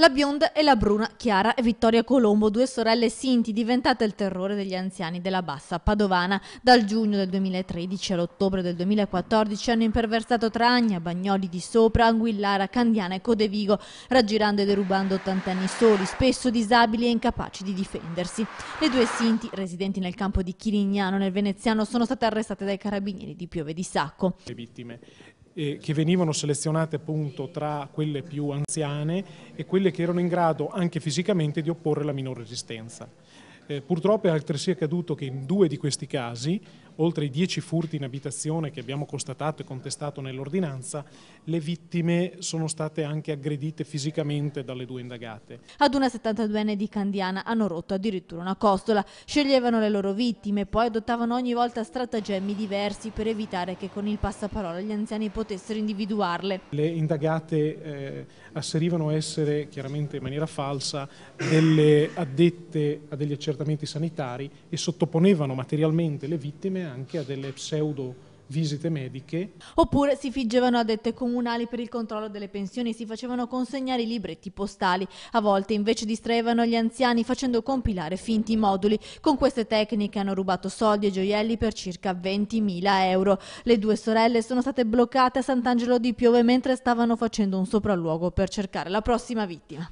La bionda e la bruna Chiara e Vittoria Colombo, due sorelle sinti diventate il terrore degli anziani della bassa padovana. Dal giugno del 2013 all'ottobre del 2014 hanno imperversato Tragna, Bagnoli di Sopra, Anguillara, Candiana e Codevigo, raggirando e derubando ottantenni soli, spesso disabili e incapaci di difendersi. Le due sinti, residenti nel campo di Chirignano nel Veneziano, sono state arrestate dai carabinieri di Piove di Sacco. Le vittime eh, che venivano selezionate appunto tra quelle più anziane e quelle che erano in grado anche fisicamente di opporre la minore resistenza. Eh, purtroppo è altresì accaduto che in due di questi casi oltre i 10 furti in abitazione che abbiamo constatato e contestato nell'ordinanza, le vittime sono state anche aggredite fisicamente dalle due indagate. Ad una 72enne di Candiana hanno rotto addirittura una costola, sceglievano le loro vittime, poi adottavano ogni volta stratagemmi diversi per evitare che con il passaparola gli anziani potessero individuarle. Le indagate eh, asserivano essere, chiaramente in maniera falsa, delle addette a degli accertamenti sanitari e sottoponevano materialmente le vittime anche a delle pseudo visite mediche. Oppure si figgevano addette comunali per il controllo delle pensioni, si facevano consegnare i libretti postali. A volte invece distraevano gli anziani facendo compilare finti moduli. Con queste tecniche hanno rubato soldi e gioielli per circa 20.000 euro. Le due sorelle sono state bloccate a Sant'Angelo di Piove mentre stavano facendo un sopralluogo per cercare la prossima vittima.